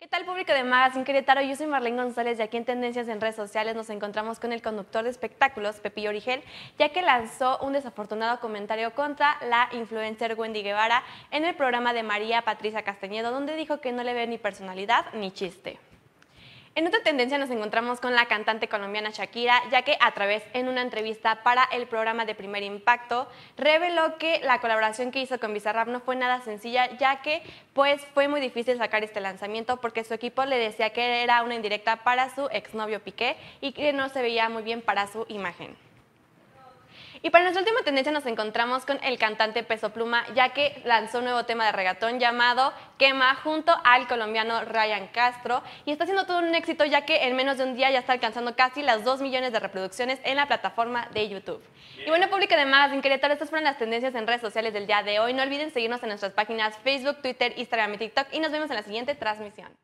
¿Qué tal público de Magazine Querétaro? Yo soy Marlene González y aquí en Tendencias en redes sociales nos encontramos con el conductor de espectáculos, Pepillo Origel, ya que lanzó un desafortunado comentario contra la influencer Wendy Guevara en el programa de María Patricia Castañedo, donde dijo que no le ve ni personalidad ni chiste. En otra tendencia nos encontramos con la cantante colombiana Shakira, ya que a través en una entrevista para el programa de Primer Impacto reveló que la colaboración que hizo con Bizarrap no fue nada sencilla, ya que pues fue muy difícil sacar este lanzamiento porque su equipo le decía que era una indirecta para su exnovio Piqué y que no se veía muy bien para su imagen. Y para nuestra última tendencia nos encontramos con el cantante Peso Pluma, ya que lanzó un nuevo tema de regatón llamado Quema junto al colombiano Ryan Castro y está siendo todo un éxito ya que en menos de un día ya está alcanzando casi las 2 millones de reproducciones en la plataforma de YouTube. Y bueno, público de más, Querétaro, estas fueron las tendencias en redes sociales del día de hoy. No olviden seguirnos en nuestras páginas Facebook, Twitter, Instagram y TikTok y nos vemos en la siguiente transmisión.